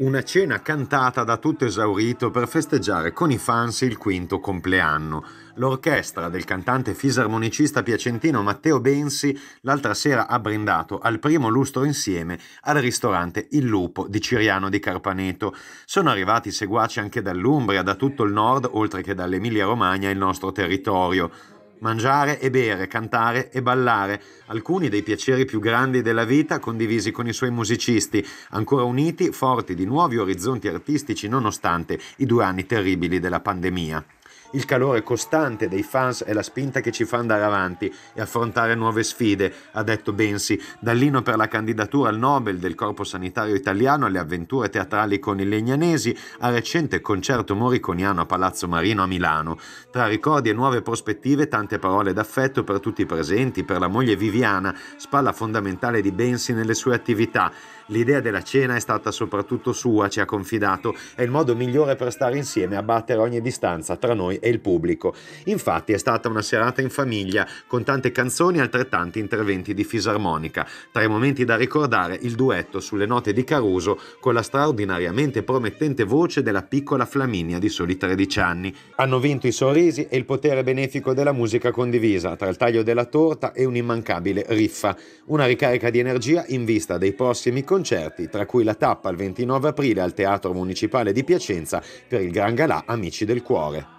una cena cantata da tutto esaurito per festeggiare con i fans il quinto compleanno. L'orchestra del cantante fisarmonicista piacentino Matteo Bensi l'altra sera ha brindato al primo lustro insieme al ristorante Il Lupo di Ciriano di Carpaneto. Sono arrivati seguaci anche dall'Umbria, da tutto il nord, oltre che dall'Emilia Romagna, il nostro territorio. Mangiare e bere, cantare e ballare, alcuni dei piaceri più grandi della vita condivisi con i suoi musicisti, ancora uniti, forti di nuovi orizzonti artistici nonostante i due anni terribili della pandemia. Il calore costante dei fans è la spinta che ci fa andare avanti e affrontare nuove sfide, ha detto Bensi, dall'ino per la candidatura al Nobel del Corpo Sanitario Italiano alle avventure teatrali con i legnanesi al recente concerto moriconiano a Palazzo Marino a Milano. Tra ricordi e nuove prospettive tante parole d'affetto per tutti i presenti, per la moglie Viviana, spalla fondamentale di Bensi nelle sue attività. L'idea della cena è stata soprattutto sua, ci ha confidato, è il modo migliore per stare insieme, e abbattere ogni distanza tra noi e il pubblico. Infatti è stata una serata in famiglia, con tante canzoni e altrettanti interventi di fisarmonica. Tra i momenti da ricordare il duetto sulle note di Caruso con la straordinariamente promettente voce della piccola Flaminia di soli 13 anni. Hanno vinto i sorrisi e il potere benefico della musica condivisa, tra il taglio della torta e un'immancabile riffa. Una ricarica di energia in vista dei prossimi concerti concerti, tra cui la tappa il 29 aprile al Teatro Municipale di Piacenza per il Gran Galà Amici del Cuore.